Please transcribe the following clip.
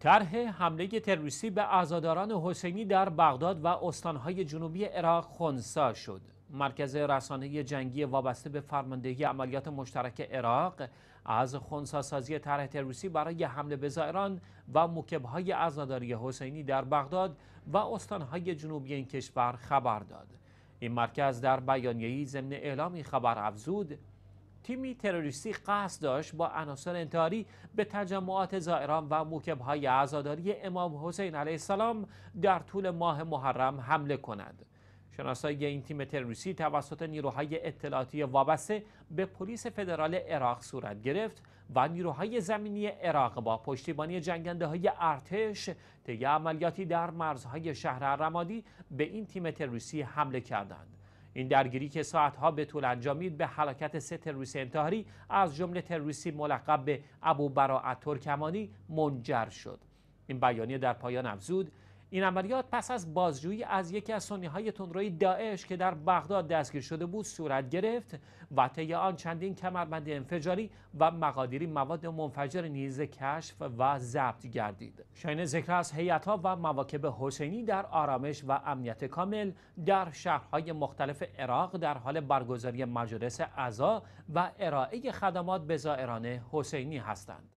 طرح حمله تروریستی به اعزاداران حسینی در بغداد و استانهای جنوبی عراق خونسا شد. مرکز رسانه جنگی وابسته به فرماندهی عملیات مشترک عراق از خونسا سازی طرح تروریستی برای حمله به زائران و مکبهای ازاداری حسینی در بغداد و استانهای جنوبی این کشور خبر داد. این مرکز در بیانیه‌ای ضمن اعلامی خبر افزود تیمی تروریستی قصد داشت با عناصر انتحاری به تجمعات زائران و موکبهای عزاداری امام حسین علیه السلام در طول ماه محرم حمله کند شناسایی این تیم تروریستی توسط نیروهای اطلاعاتی وابسته به پلیس فدرال عراق صورت گرفت و نیروهای زمینی عراق با پشتیبانی جنگنده های ارتش طی عملیاتی در مرزهای شهر رمادی به این تیم تروریستی حمله کردند این درگیری که ساعتها به طول انجامید به حلاکت سه تروریست انتحاری از جمله تروریستی ملقب به ابو براعت ترکمانی منجر شد این بیانیه در پایان افزود این عملیات پس از بازجویی از یکی از سنی های تندروی داعش که در بغداد دستگیر شده بود صورت گرفت و طی آن چندین کمربند انفجاری و مقادیری مواد منفجر نیز کشف و ضبط گردید شاین ذکر از ها و مواکب حسینی در آرامش و امنیت کامل در شهرهای مختلف عراق در حال برگزاری مجلس عزا و ارائه خدمات به زائران حسینی هستند